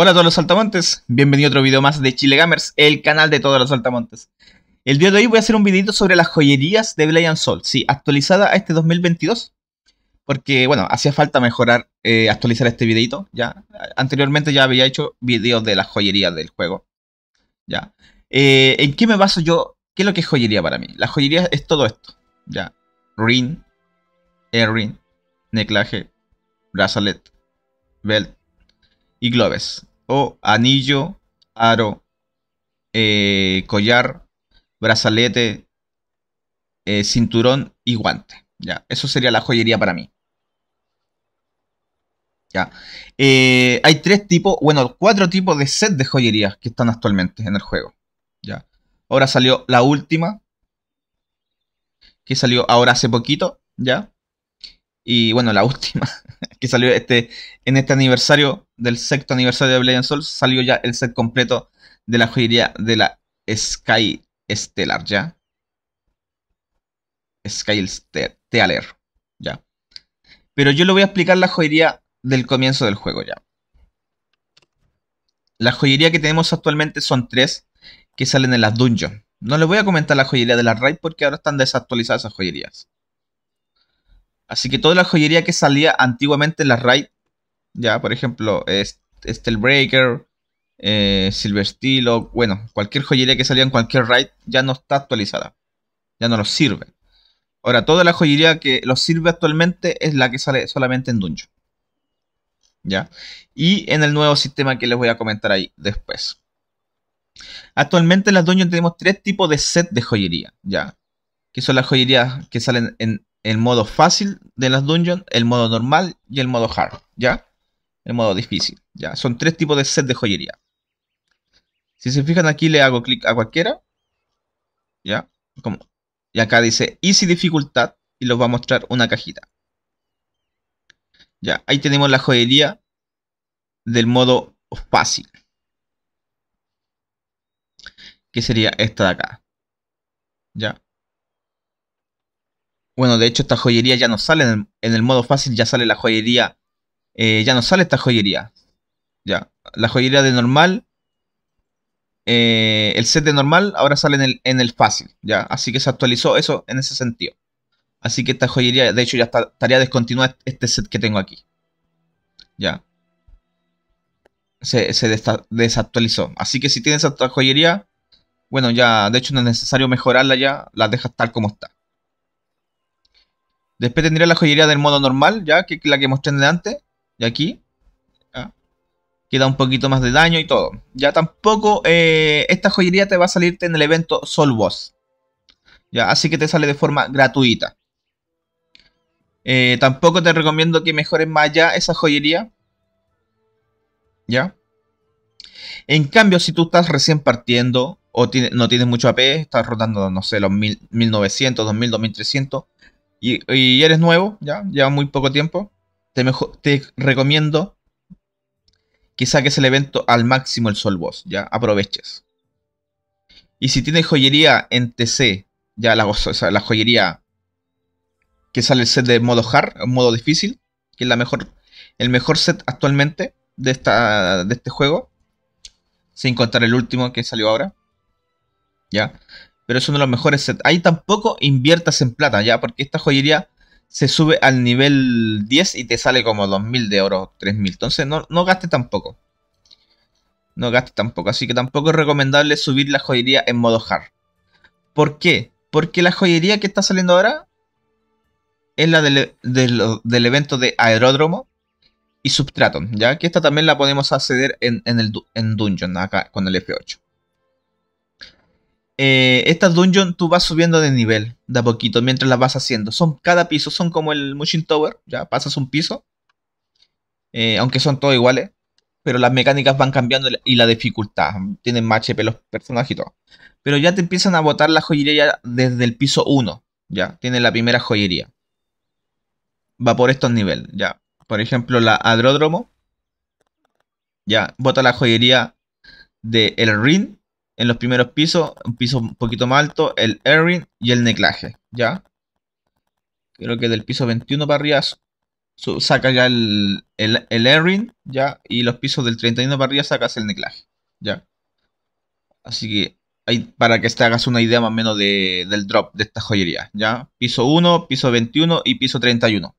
Hola a todos los saltamontes, bienvenido a otro video más de Chile Gamers, el canal de todos los saltamontes. El día de hoy voy a hacer un videito sobre las joyerías de Blade Soul, sí, actualizada a este 2022. Porque, bueno, hacía falta mejorar, eh, actualizar este videito, ya. Anteriormente ya había hecho videos de las joyerías del juego, ya. Eh, ¿En qué me baso yo? ¿Qué es lo que es joyería para mí? La joyería es todo esto, ya. Ring, earring, neclaje, brazalet, belt y globes o anillo, aro, eh, collar, brazalete, eh, cinturón y guante. Ya, eso sería la joyería para mí. Ya. Eh, hay tres tipos, bueno, cuatro tipos de set de joyerías que están actualmente en el juego. Ya. Ahora salió la última. Que salió ahora hace poquito. Ya. Y bueno, la última que salió este, en este aniversario, del sexto aniversario de Blade Soul, salió ya el set completo de la joyería de la Sky Stellar, ¿ya? Sky Stellar, ¿ya? Pero yo le voy a explicar la joyería del comienzo del juego, ¿ya? La joyería que tenemos actualmente son tres que salen en las dungeons. No les voy a comentar la joyería de la raid porque ahora están desactualizadas esas joyerías. Así que toda la joyería que salía antiguamente en las RAID, ya por ejemplo, Steelbreaker, eh, Silver o bueno, cualquier joyería que salía en cualquier RAID ya no está actualizada. Ya no nos sirve. Ahora, toda la joyería que nos sirve actualmente es la que sale solamente en Dungeon. ¿Ya? Y en el nuevo sistema que les voy a comentar ahí después. Actualmente en las Dungeon tenemos tres tipos de set de joyería, ¿ya? Que son las joyerías que salen en el modo fácil de las dungeons, el modo normal y el modo hard, ¿ya? El modo difícil, ¿ya? Son tres tipos de set de joyería. Si se fijan aquí le hago clic a cualquiera, ¿ya? Como, y acá dice easy dificultad y los va a mostrar una cajita. Ya, ahí tenemos la joyería del modo fácil. Que sería esta de acá. Ya. Bueno, de hecho esta joyería ya no sale en, el, modo fácil, ya sale la joyería. Eh, ya no sale esta joyería. Ya, la joyería de normal. Eh, el set de normal ahora sale en el, fácil, ya. Así que se actualizó eso en ese sentido. Así que esta joyería, de hecho, ya estaría descontinuada este set que tengo aquí. Ya. Se, se desactualizó. Así que si tienes esta joyería, bueno, ya, de hecho no es necesario mejorarla ya, la dejas tal como está. Después tendría la joyería del modo normal, ya, que es la que mostré antes. de aquí. Queda un poquito más de daño y todo. Ya tampoco eh, esta joyería te va a salirte en el evento Sol Boss. Ya, así que te sale de forma gratuita. Eh, tampoco te recomiendo que mejores más ya esa joyería. ¿Ya? En cambio, si tú estás recién partiendo o no tienes mucho AP, estás rotando, no sé, los mil, 1900, 2000, 2300, y, eres nuevo, ya, lleva muy poco tiempo, te, te recomiendo que saques el evento al máximo el Sol Boss, ya, aproveches. Y si tienes joyería en TC, ya la, la joyería que sale el set de modo hard, modo difícil, que es la mejor, el mejor set actualmente de, esta, de este juego, sin contar el último que salió ahora. ¿Ya? pero es uno de los mejores sets. Ahí tampoco inviertas en plata, ya, porque esta joyería se sube al nivel 10 y te sale como 2.000 de oro, 3.000. Entonces no, no gastes tampoco. No gastes tampoco. Así que tampoco es recomendable subir la joyería en modo hard. ¿Por qué? Porque la joyería que está saliendo ahora es la del, e, evento de aeródromo y substrato. ya que esta también la podemos acceder en, en el en dungeon acá con el F8. Eh, estas dungeons tú vas subiendo de nivel de a poquito mientras las vas haciendo. Son cada piso, son como el Mushin Tower, ya pasas un piso, eh, aunque son todos iguales, pero las mecánicas van cambiando y la dificultad. Tienen más HP los personajes y todo. Pero ya te empiezan a botar la joyería desde el piso 1, ya, tiene la primera joyería. Va por estos niveles, ya. Por ejemplo, la Adródromo, ya, bota la joyería de El Rin en los primeros pisos, un piso un poquito más alto, el airing y el neclaje, ¿ya? Creo que del piso 21 para arriba saca ya el, el, airing, ¿ya? Y los pisos del 31 para arriba sacas el neclaje, ¿ya? Así que para que te hagas una idea más o menos del drop de esta joyería, ¿ya? Piso 1, piso 21 y piso 31.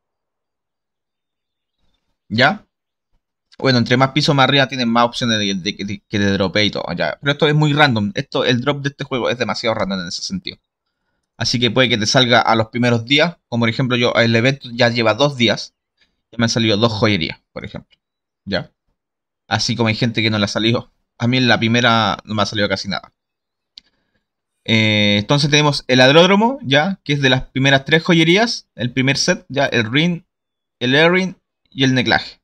¿Ya? bueno, entre más piso más arriba tienen más opciones de, de, que te dropee y todo. Pero esto es muy random. Esto, el drop de este juego es demasiado random en ese sentido. Así que puede que te salga a los primeros días. Como por ejemplo, yo, el evento ya lleva dos días. Ya me han salido dos joyerías, por ejemplo. Ya. Así como hay gente que no ha salido. A mí en la primera no me ha salido casi nada. Eh, entonces tenemos el aeródromo, ya, que es de las primeras tres joyerías. El primer set, ya, el ring, el earring y el neclaje.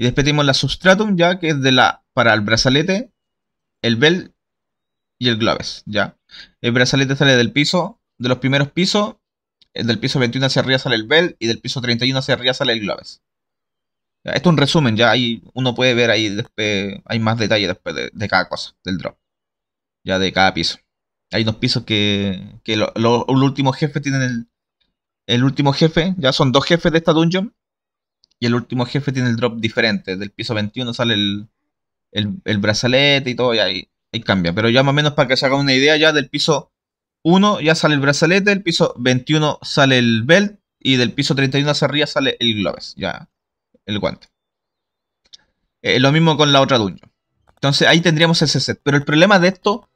Y después la Substratum, ya, que es de la, para el brazalete, el bell y el gloves, ya. El brazalete sale del piso, de los primeros pisos, eh, del piso 21 hacia arriba sale el bell y del piso 31 hacia arriba sale el gloves. esto es un resumen, ya ahí uno puede ver ahí después, hay más detalles después de, cada cosa, del drop. Ya de cada piso. Hay dos pisos que, el último jefe tiene el, el último jefe, ya son dos jefes de esta dungeon, y el último jefe tiene el drop diferente. Del piso 21 sale el, el, brazalete y todo, y ahí, cambia. Pero ya más o menos para que se hagan una idea, ya del piso 1 ya sale el brazalete, del piso 21 sale el belt, y del piso 31 hacia arriba sale el gloves, ya el guante. Eh, lo mismo con la otra dungeon. Entonces ahí tendríamos ese set. Pero el problema de esto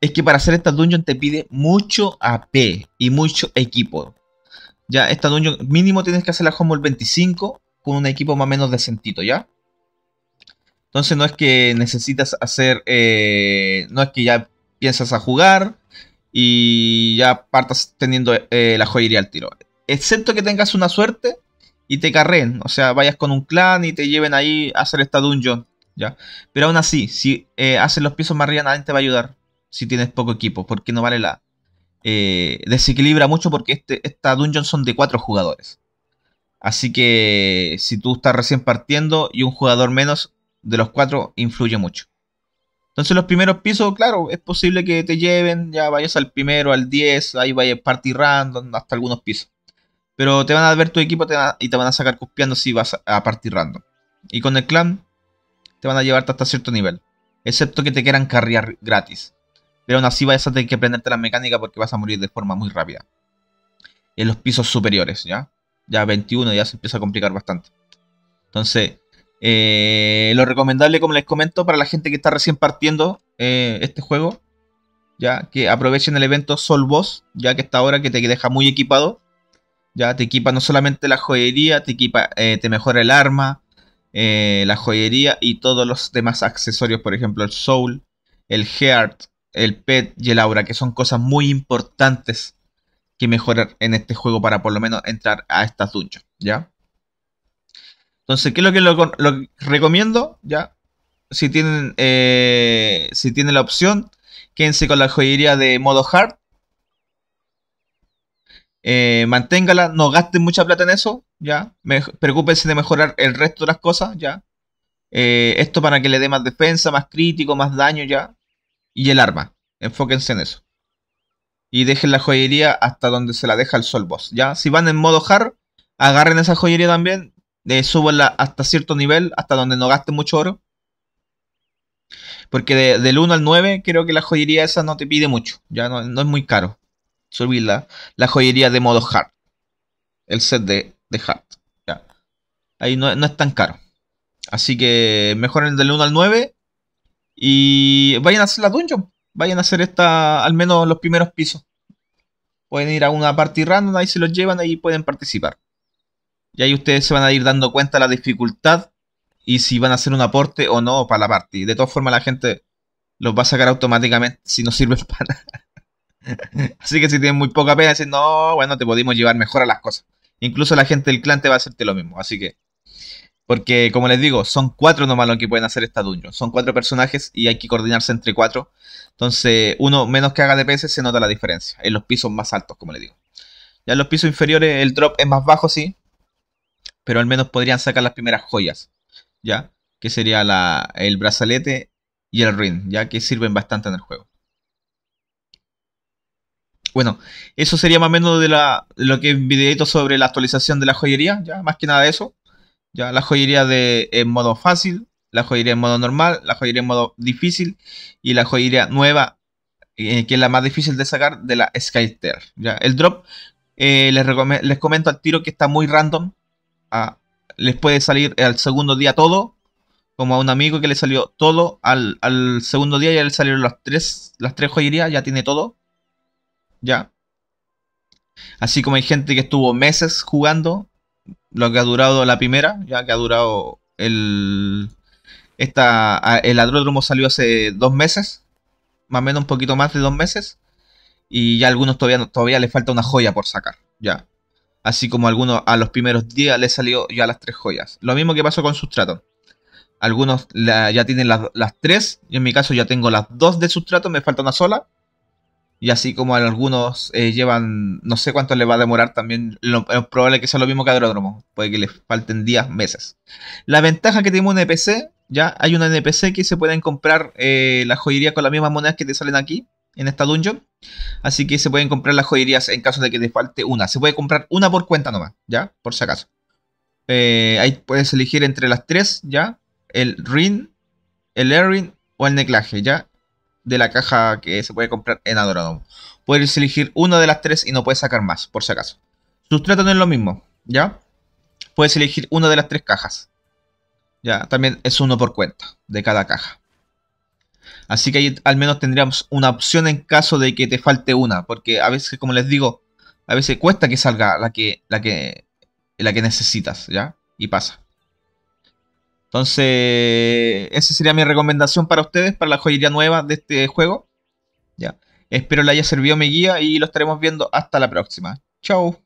es que para hacer esta dungeon te pide mucho AP y mucho equipo. Ya esta dungeon mínimo tienes que hacer la el 25 con un equipo más o menos decentito, ¿ya? Entonces no es que necesitas hacer, eh, no es que ya piensas a jugar y ya partas teniendo eh, la joyería al tiro. Excepto que tengas una suerte y te carreen, o sea, vayas con un clan y te lleven ahí a hacer esta dungeon, ¿ya? Pero aún así, si eh, haces los pisos más arriba, nadie te va a ayudar si tienes poco equipo, porque no vale la... desequilibra mucho porque este, esta dungeon son de cuatro jugadores. Así que si tú estás recién partiendo y un jugador menos de los cuatro influye mucho. Entonces los primeros pisos, claro, es posible que te lleven, ya vayas al primero, al 10, ahí vayas partir random, hasta algunos pisos. Pero te van a ver tu equipo y te van a sacar copiando si vas a, partir random. Y con el clan te van a llevarte hasta cierto nivel. Excepto que te quieran carrear gratis. Pero aún así vas a tener que aprenderte la mecánica porque vas a morir de forma muy rápida. En los pisos superiores, ¿ya? ya 21 ya se empieza a complicar bastante. Entonces, eh, lo recomendable, como les comento, para la gente que está recién partiendo eh, este juego, ya que aprovechen el evento Soul Boss, ya que está ahora que te deja muy equipado. Ya te equipa no solamente la joyería, te equipa, eh, te mejora el arma, la joyería y todos los demás accesorios, por ejemplo, el soul, el heart, el pet y el aura, que son cosas muy importantes mejorar en este juego para por lo menos entrar a estas dungeon, ¿ya? Entonces, ¿qué es lo que, lo, recomiendo? ¿Ya? Si tienen, eh, si tienen la opción, quédense con la joyería de modo hard. Eh, manténgala, no gasten mucha plata en eso, ¿ya? Me, preocúpense de mejorar el resto de las cosas, ¿ya? Eh, esto para que le dé más defensa, más crítico, más daño, ¿ya? Y el arma, enfóquense en eso y dejen la joyería hasta donde se la deja el sol boss, ¿ya? Si van en modo hard, agarren esa joyería también, de eh, súbanla hasta cierto nivel, hasta donde no gasten mucho oro. Porque del 1 al 9 creo que la joyería esa no te pide mucho, ya no, es muy caro subirla, la joyería de modo hard, el set de, de hard, ¿ya? Ahí no, no es tan caro. Así que mejoren del 1 al 9 y vayan a hacer la dungeon vayan a hacer esta, al menos los primeros pisos. Pueden ir a una party random, ahí se los llevan, ahí pueden participar. Y ahí ustedes se van a ir dando cuenta de la dificultad y si van a hacer un aporte o no para la party. De todas formas, la gente los va a sacar automáticamente si no sirve para Así que si tienen muy poca pena, dicen, no, bueno, te podemos llevar mejor a las cosas. Incluso la gente del clan te va a hacerte lo mismo. Así que porque, como les digo, son cuatro nomás los que pueden hacer esta dungeon. Son cuatro personajes y hay que coordinarse entre cuatro. Entonces, uno menos que haga DPS se nota la diferencia. En los pisos más altos, como les digo. Ya en los pisos inferiores el drop es más bajo, sí. Pero al menos podrían sacar las primeras joyas. ¿Ya? Que sería el brazalete y el ring. ¿Ya? Que sirven bastante en el juego. Bueno, eso sería más o menos de, la, lo que es un videito sobre la actualización de la joyería. ¿Ya? Más que nada eso. ¿ya? La joyería de, en modo fácil, la joyería en modo normal, la joyería en modo difícil y la joyería nueva, eh, que es la más difícil de sacar, de la Skyter. ¿ya? El drop, eh, les, les comento al tiro que está muy random. Ah, les puede salir al segundo día todo, como a un amigo que le salió todo al, segundo día, ya le salieron las tres, las tres joyerías, ya tiene todo. Ya. Así como hay gente que estuvo meses jugando lo que ha durado la primera, ya que ha durado el. Esta, el Adródromo salió hace dos meses, más o menos un poquito más de dos meses, y ya algunos todavía, todavía les falta una joya por sacar, ya. Así como a algunos a los primeros días le salió ya las tres joyas. Lo mismo que pasó con Sustrato. Algunos ya tienen las, las, tres, y en mi caso ya tengo las dos de Sustrato, me falta una sola. Y así como algunos eh, llevan, no sé cuánto les va a demorar también, lo, es probable que sea lo mismo que aeródromo, puede que les falten días, meses. La ventaja que tiene un NPC, ya hay un NPC que se pueden comprar eh, las joyerías con las mismas monedas que te salen aquí, en esta dungeon. Así que se pueden comprar las joyerías en caso de que te falte una. Se puede comprar una por cuenta nomás, ya, por si acaso. Eh, ahí puedes elegir entre las tres, ya, el ring, el Erin o el neclaje, ya de la caja que se puede comprar en Adorado Puedes elegir una de las tres y no puedes sacar más, por si acaso. Sustrato no es lo mismo, ¿ya? Puedes elegir una de las tres cajas. Ya, también es uno por cuenta de cada caja. Así que ahí al menos tendríamos una opción en caso de que te falte una. Porque a veces, como les digo, a veces cuesta que salga la que, la que, la que necesitas, ¿ya? Y pasa. Entonces, esa sería mi recomendación para ustedes, para la joyería nueva de este juego. Ya. Espero les haya servido mi guía y lo estaremos viendo hasta la próxima. Chao.